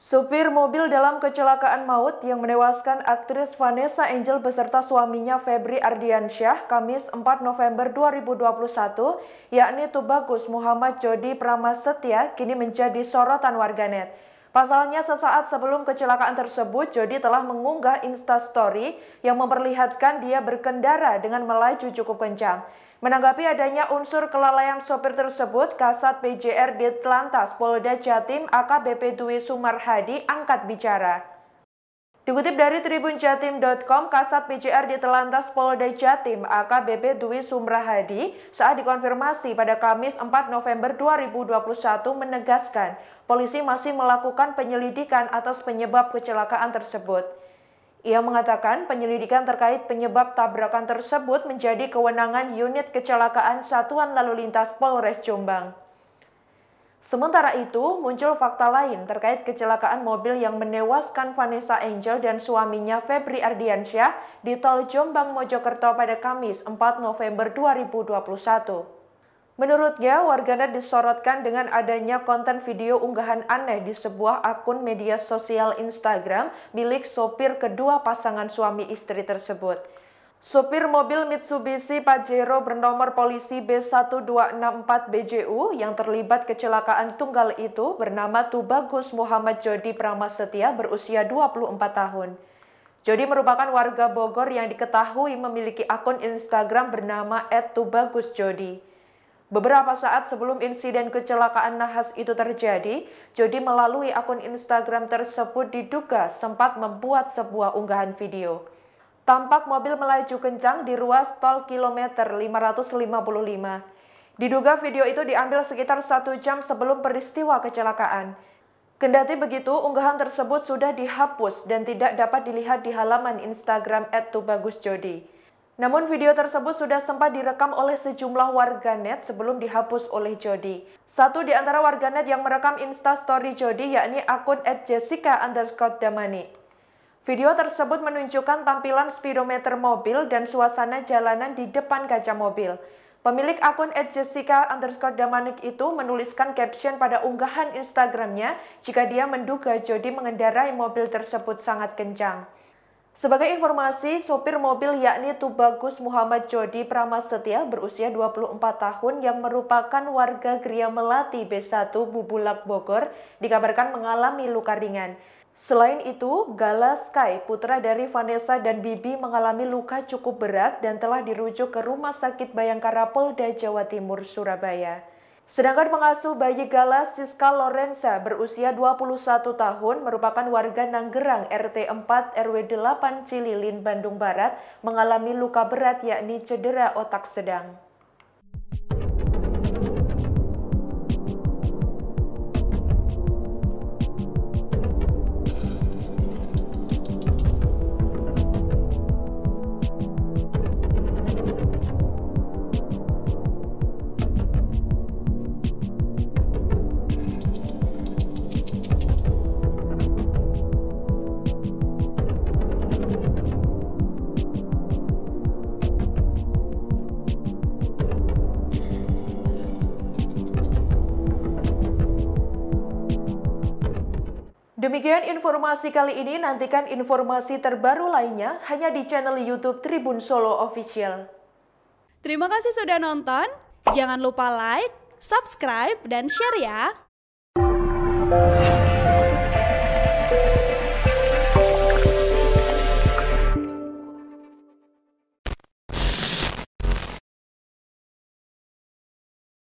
Supir mobil dalam kecelakaan maut yang menewaskan aktris Vanessa Angel beserta suaminya Febri Ardiansyah Kamis 4 November 2021, yakni Tubagus Muhammad Jody Pramasetya kini menjadi sorotan warganet. Pasalnya sesaat sebelum kecelakaan tersebut, Jody telah mengunggah instastory yang memperlihatkan dia berkendara dengan melaju cukup kencang. Menanggapi adanya unsur kelalaian sopir tersebut, Kasat PJR Ditlantas Polda Jatim AKBP Dwi Sumarhadi angkat bicara. Dikutip dari tribunjatim.com, Kasat PJR Telantas Polda Jatim AKBP Dwi Sumrahadi saat dikonfirmasi pada Kamis 4 November 2021 menegaskan polisi masih melakukan penyelidikan atas penyebab kecelakaan tersebut. Ia mengatakan penyelidikan terkait penyebab tabrakan tersebut menjadi kewenangan unit kecelakaan Satuan Lalu Lintas Polres Jombang. Sementara itu, muncul fakta lain terkait kecelakaan mobil yang menewaskan Vanessa Angel dan suaminya Febri Ardiansyah di Tol Jombang Mojokerto pada Kamis 4 November 2021. Menurutnya, warganet disorotkan dengan adanya konten video unggahan aneh di sebuah akun media sosial Instagram milik sopir kedua pasangan suami istri tersebut. Sopir mobil Mitsubishi Pajero bernomor polisi B1264BJU yang terlibat kecelakaan tunggal itu bernama Tubagus Muhammad Jody Pramasetia berusia 24 tahun. Jody merupakan warga Bogor yang diketahui memiliki akun Instagram bernama @tubagusjody. Beberapa saat sebelum insiden kecelakaan nahas itu terjadi, Jody melalui akun Instagram tersebut diduga sempat membuat sebuah unggahan video. Tampak mobil melaju kencang di ruas tol kilometer 555. Diduga video itu diambil sekitar satu jam sebelum peristiwa kecelakaan. Kendati begitu, unggahan tersebut sudah dihapus dan tidak dapat dilihat di halaman Instagram @tubagusjody. Namun video tersebut sudah sempat direkam oleh sejumlah warganet sebelum dihapus oleh Jody. Satu di antara warganet yang merekam instastory Jody yakni akun at Video tersebut menunjukkan tampilan speedometer mobil dan suasana jalanan di depan kaca mobil. Pemilik akun Jessica itu menuliskan caption pada unggahan Instagramnya jika dia menduga Jody mengendarai mobil tersebut sangat kencang. Sebagai informasi, sopir mobil yakni Tubagus Muhammad Jodi Pramasetia berusia 24 tahun yang merupakan warga Gria Melati B1 Bubulak Bogor dikabarkan mengalami luka ringan. Selain itu, Gala Sky, putra dari Vanessa dan Bibi mengalami luka cukup berat dan telah dirujuk ke Rumah Sakit Bayangkara Polda Jawa Timur, Surabaya. Sedangkan pengasuh bayi Gala Siska Lorenza berusia 21 tahun merupakan warga Nanggerang RT 4 RW 8 Cililin Bandung Barat mengalami luka berat yakni cedera otak sedang. Demikian informasi kali ini, nantikan informasi terbaru lainnya hanya di channel YouTube Tribun Solo Official. Terima kasih sudah nonton, jangan lupa like, subscribe, dan share ya!